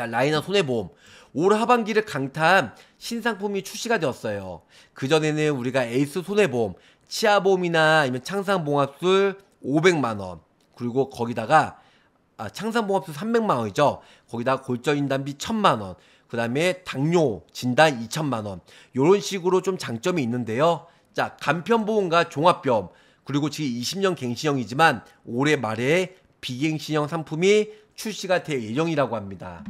자, 라인너 손해보험. 올 하반기를 강타한 신상품이 출시가 되었어요. 그전에는 우리가 에이스 손해보험, 치아보험이나 아니면 창상봉합술 500만원, 그리고 거기다가, 아, 창상봉합술 300만원이죠. 거기다 골절인단비 1000만원, 그 다음에 당뇨 진단 2 0 0 0만원 요런 식으로 좀 장점이 있는데요. 자, 간편보험과 종합보험, 그리고 지금 20년 갱신형이지만 올해 말에 비갱신형 상품이 출시가 될 예정이라고 합니다.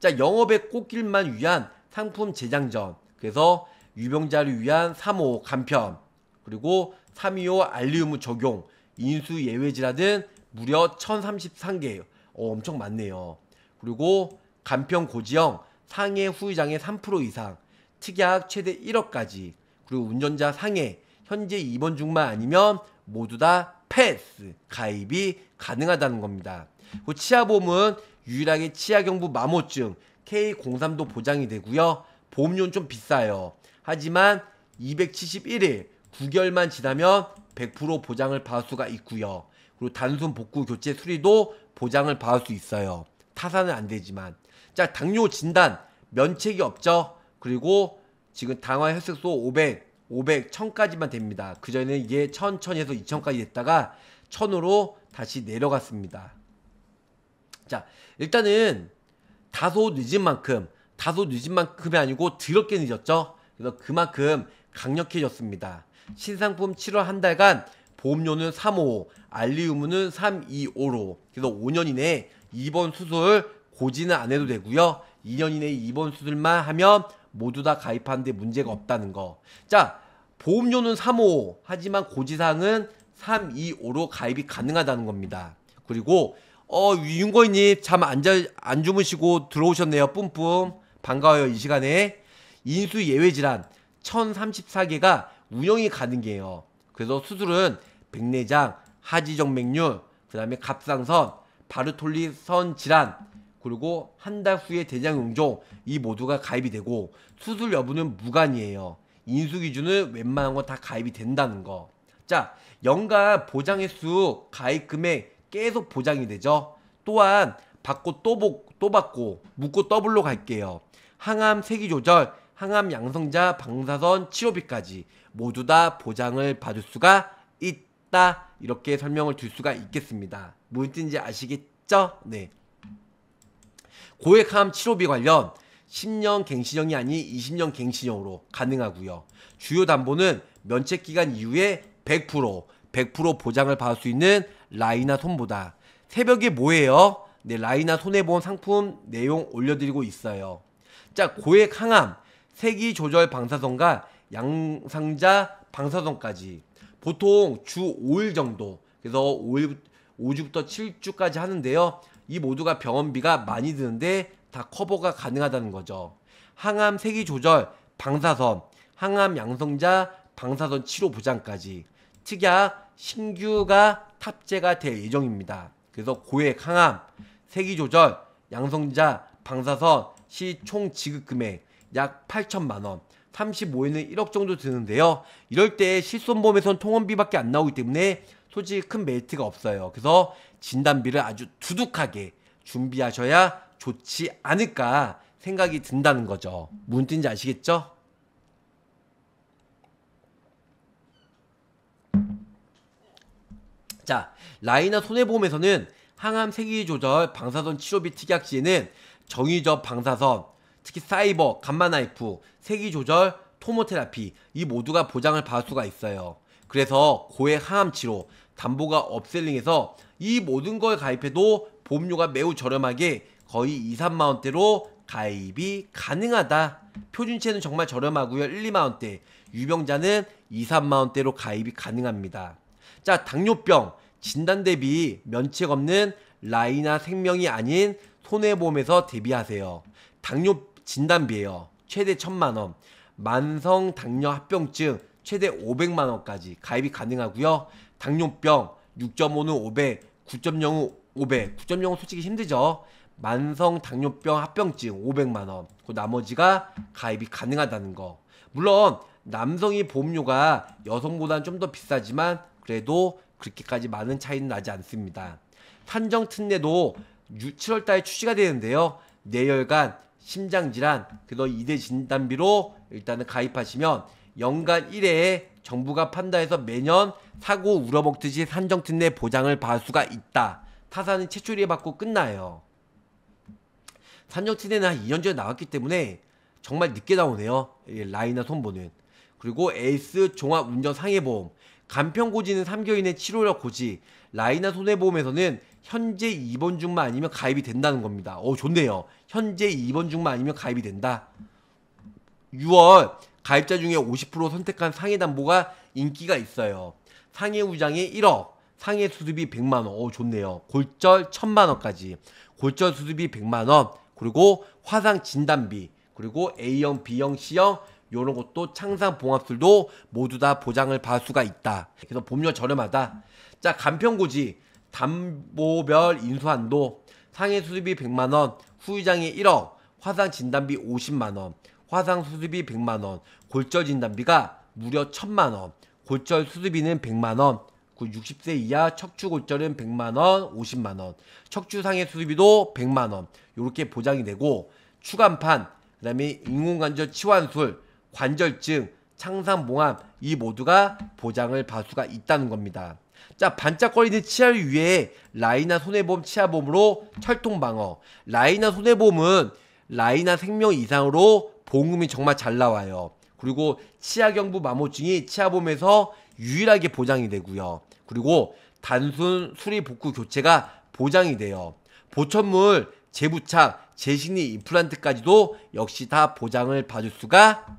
자, 영업의 꽃길만 위한 상품 재장전. 그래서 유병자를 위한 3호 간편. 그리고 325 알리우무 적용. 인수 예외지라 든 무려 1033개. 요 어, 엄청 많네요. 그리고 간편 고지형 상해 후유장애 3% 이상. 특약 최대 1억까지. 그리고 운전자 상해 현재 입원 중만 아니면 모두 다 패스 가입이 가능하다는 겁니다. 그 치아보험은 유일하게 치아경부 마모증 K03도 보장이 되고요. 보험료는 좀 비싸요. 하지만 271일 9개월만 지나면 100% 보장을 받을 수가 있고요. 그리고 단순 복구 교체 수리도 보장을 받을 수 있어요. 타산은 안 되지만. 자, 당뇨 진단 면책이 없죠. 그리고 지금 당화 혈색소 500, 500, 1000까지만 됩니다. 그전에는 이게 1000, 1000에서 2000까지 됐다가 1000으로 다시 내려갔습니다. 자, 일단은 다소 늦은 만큼, 다소 늦은 만큼이 아니고 드럽게 늦었죠. 그래서 그만큼 강력해졌습니다. 신상품 7월 한 달간 보험료는 3 5 알리우무는 325로 그래서 5년 이내에 2번 수술 고지는 안 해도 되고요. 2년 이내에 2번 수술만 하면 모두 다 가입하는데 문제가 없다는 거. 자, 보험료는 355 하지만 고지사항은 325로 가입이 가능하다는 겁니다. 그리고 어, 윤거이님 잠안안 주무시고 들어오셨네요. 뿜뿜. 반가워요. 이 시간에. 인수 예외 질환 1034개가 운영이 가능해요. 그래서 수술은 백내장, 하지정맥류, 그다음에 갑상선, 바르톨리선 질환, 그리고 한 달 후에 대장용종 이 모두가 가입이 되고 수술 여부는 무관이에요. 인수 기준은 웬만한 건 다 가입이 된다는 거. 자, 연간 보장 횟수 가입 금액 계속 보장이 되죠. 또한 받고 또, 보, 또 받고 묻고 더블로 갈게요. 항암 세기 조절, 항암 양성자 방사선 치료비까지 모두 다 보장을 받을 수가 있다. 이렇게 설명을 줄 수가 있겠습니다. 무슨지 아시겠죠? 네. 고액항암 치료비 관련 10년 갱신형이 아닌 20년 갱신형으로 가능하고요. 주요 담보는 면책기간 이후에 100% 100% 보장을 받을 수 있는 라이나 손보다. 새벽에 뭐해요 네, 라이나 손해보험 상품 내용 올려드리고 있어요. 자, 고액 항암, 세기 조절 방사선과 양상자 방사선까지 보통 주 5일 정도, 그래서 5일, 5주부터 7주까지 하는데요. 이 모두가 병원비가 많이 드는데 다 커버가 가능하다는 거죠. 항암 세기 조절, 방사선, 항암 양성자, 방사선 치료 보장까지 특약, 신규가 탑재가 될 예정입니다. 그래서 고액, 항암, 세기 조절, 양성자, 방사선, 시 총 지급 금액 약 8천만 원, 35에는 1억 정도 드는데요. 이럴 때 실손보험에선 통원비밖에 안 나오기 때문에 솔직히 큰 메리트가 없어요. 그래서 진단비를 아주 두둑하게 준비하셔야 좋지 않을까 생각이 든다는 거죠. 무슨 뜻인지 아시겠죠? 자, 라이나 손해보험에서는 항암 세기조절 방사선 치료비 특약 시에는 정의적 방사선, 특히 사이버, 감마나이프, 세기조절, 토모테라피 이 모두가 보장을 받을 수가 있어요. 그래서 고액 항암 치료, 담보가 업셀링해서이 모든 걸 가입해도 보험료가 매우 저렴하게 거의 2, 3만원대로 가입이 가능하다. 표준체는 정말 저렴하고요. 1, 2만원대. 유병자는 2, 3만원대로 가입이 가능합니다. 자, 당뇨병 진단 대비 면책 없는 라이나 생명이 아닌 손해보험에서 대비하세요. 당뇨 진단비에요 최대 1 천만 원. 만성 당뇨 합병증 최대 500만 원까지 가입이 가능하고요. 당뇨병 6.5는 500, 9.0은 500. 9.0은 솔직히 힘들죠. 만성 당뇨병 합병증 500만 원. 그 나머지가 가입이 가능하다는 거. 물론 남성이 보험료가 여성보다는 좀 더 비싸지만 그래도 그렇게까지 많은 차이는 나지 않습니다. 산정 특례도 6, 7월 달에 출시가 되는데요. 뇌혈관, 심장질환, 그래서 2대 진단비로 일단은 가입하시면 연간 1회에 정부가 판다해서 매년 사고 울어먹듯이 산정 특례 보장을 받을 수가 있다. 타사는 최초리에 받고 끝나요. 산정 특례는 한 2년 전에 나왔기 때문에 정말 늦게 나오네요. 라이나 손보는. 그리고 에이스 종합 운전 상해보험, 간편고지는 3개월이내 치료력 고지, 라이나 손해보험에서는 현재 입원 중만 아니면 가입이 된다는 겁니다. 오, 어, 좋네요. 현재 입원 중만 아니면 가입이 된다. 6월 가입자 중에 50% 선택한 상해 담보가 인기가 있어요. 상해 우장에 1억, 상해 수습이 100만 원. 오, 어, 좋네요. 골절 1000만 원까지. 골절 수습이 100만 원. 그리고 화상 진단비. 그리고 A형, B형, C형 요런 것도 창상 봉합술도 모두 다 보장을 받을 수가 있다. 그래서 보험 저렴하다. 자, 간편고지 담보별 인수한도 상해 수수비 100만 원, 후유장애 1억, 화상 진단비 50만 원, 화상 수수비 100만 원, 골절 진단비가 무려 1000만 원, 골절 수수비는 100만 원, 그 60세 이하 척추 골절은 100만 원, 50만 원, 척추 상해 수수비도 100만 원. 요렇게 보장이 되고 추간판, 그다음에 인공관절 치환술 관절증, 창산봉함 이 모두가 보장을 받을 수가 있다는 겁니다. 자 반짝거리는 치아를 위해 라이나 손해보험 치아보험으로 철통방어 라이나 손해보험은 라이나 생명 이상으로 보험금이 정말 잘 나와요. 그리고 치아경부 마모증이 치아보험에서 유일하게 보장이 되고요. 그리고 단순 수리 복구 교체가 보장이 돼요. 보천물, 재부착, 재신리 임플란트까지도 역시 다 보장을 받을 수가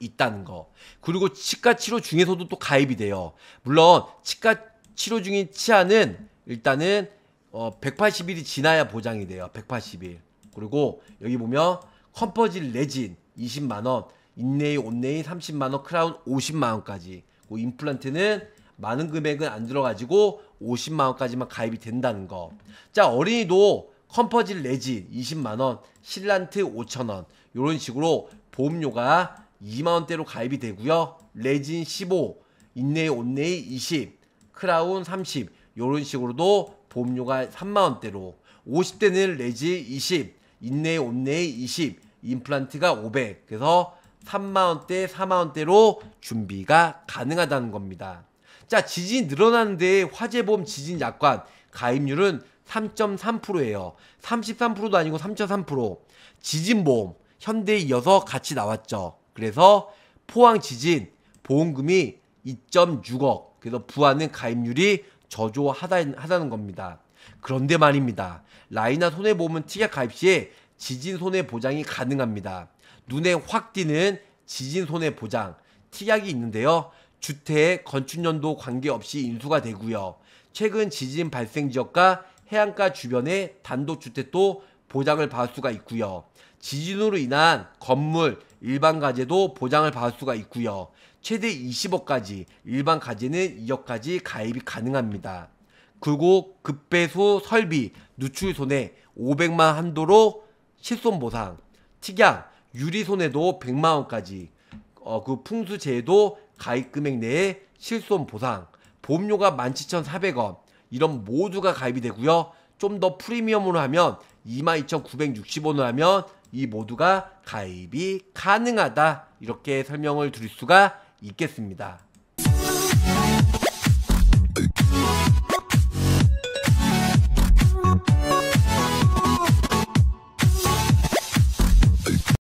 있다는 거. 그리고 치과 치료 중에서도 또 가입이 돼요. 물론 치과 치료 중인 치아는 일단은 어 180일이 지나야 보장이 돼요. 180일. 그리고 여기 보면 컴퍼질 레진 20만 원, 인레이 온레이 30만 원, 크라운 50만 원까지. 그 임플란트는 많은 금액은 안 들어가지고 50만 원까지만 가입이 된다는 거. 자 어린이도 컴퍼질 레진 20만 원, 실란트 5천 원요런 식으로 보험료가 2만원대로 가입이 되고요 레진 15 인네이 온네이 20 크라운 30 요런 식으로도 보험료가 3만원대로 50대는 레지 20 인네이 온네이 20 임플란트가 500 그래서 3만원대 4만원대로 준비가 가능하다는 겁니다 자 지진이 늘어나는데 화재보험 지진 약관 가입률은 3.3%예요 33%도 아니고 3.3% 지진보험 현대에 이어서 같이 나왔죠 그래서 포항 지진 보험금이 2.6억. 그래서 부하는 가입률이 저조하다는 겁니다. 그런데 말입니다. 라이나 손해보험은 티격 가입 시 지진 손해보장이 가능합니다. 눈에 확 띄는 지진 손해보장, 티약이 있는데요. 주택, 건축년도 관계없이 인수가 되고요. 최근 지진 발생 지역과 해안가 주변의 단독주택도 보장을 받을 수가 있고요. 지진으로 인한 건물, 일반 가제도 보장을 받을 수가 있고요. 최대 20억까지 일반 가제는 2억까지 가입이 가능합니다. 그리고 급배소 설비 누출 손해 500만 한도로 실손 보상 특약 유리 손해도 100만 원까지 어, 그 풍수 제도 가입 금액 내에 실손 보상 보험료가 17,400원 이런 모두가 가입이 되고요. 좀 더 프리미엄으로 하면 22,960원으로 하면 이 모두가 가입이 가능하다 이렇게 설명을 드릴 수가 있겠습니다.